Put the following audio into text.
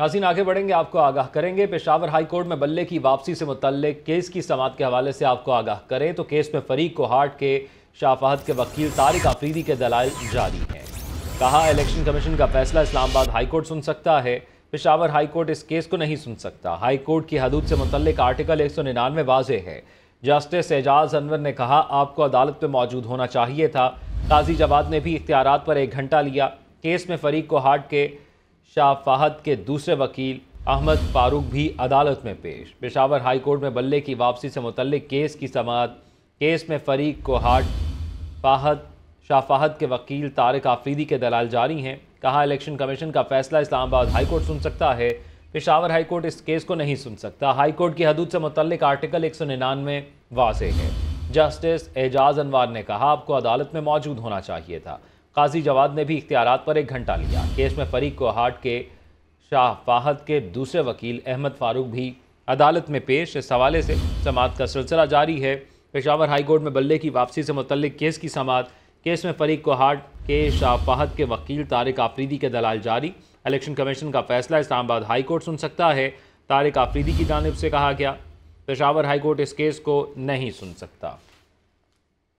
नाजीन आगे बढ़ेंगे आपको आगाह करेंगे पेशावर हाई कोर्ट में बल्ले की वापसी से मुतल केस की समात के हवाले से आपको आगाह करें तो केस में फरीक कोहाट के शाफाहत के वकील तारिक आफरीदी के दलाल जारी हैं कहा इलेक्शन कमीशन का फैसला इस्लामाबाद हाई कोर्ट सुन सकता है पेशावर हाई कोर्ट इस केस को नहीं सुन सकता हाई कोर्ट की हदूद से मुतल आर्टिकल एक सौ निन्यानवे वाजे है जस्टिस एजाज अनवर ने कहा आपको अदालत में मौजूद होना चाहिए था काजी जवाब ने भी इख्तियार पर एक घंटा लिया केस में फरीक कोहाट के शाह फाहद के दूसरे वकील अहमद फारूक भी अदालत में पेश पेशावर हाई कोर्ट में बल्ले की वापसी से मुतल केस की समात केस में फरीक कोहाट फाहद शाह फाहद के वकील तारक आफरीदी के दलाल जारी हैं कहा इलेक्शन कमीशन का फैसला इस्लामाबाद हाई कोर्ट सुन सकता है पेशावर हाई कोर्ट इस केस को नहीं सुन सकता हाई कोर्ट की हदूद से मुतल आर्टिकल एक सौ निन्यानवे वाज है जस्टिस एजाज अनवार ने कहा आपको अदालत में मौजूद होना चाहिए था काजी जवाद ने भी इख्तियार पर एक घंटा लिया केस में फरीक कोहाट के शाह फाहद के दूसरे वकील अहमद फारूक भी अदालत में पेश इस हवाले से समात का सिलसिला जारी है पेशावर हाईकोर्ट में बल्ले की वापसी से मुतल केस की समात केस में फरीक कोहाट के फाहद के वकील तारिक आफरीदी के दलाल जारी इलेक्शन कमीशन का फैसला इस्लामाबाद हाईकोर्ट सुन सकता है तारिक आफरीदी की जानब से कहा गया पेशावर हाईकोर्ट इस केस को नहीं सुन सकता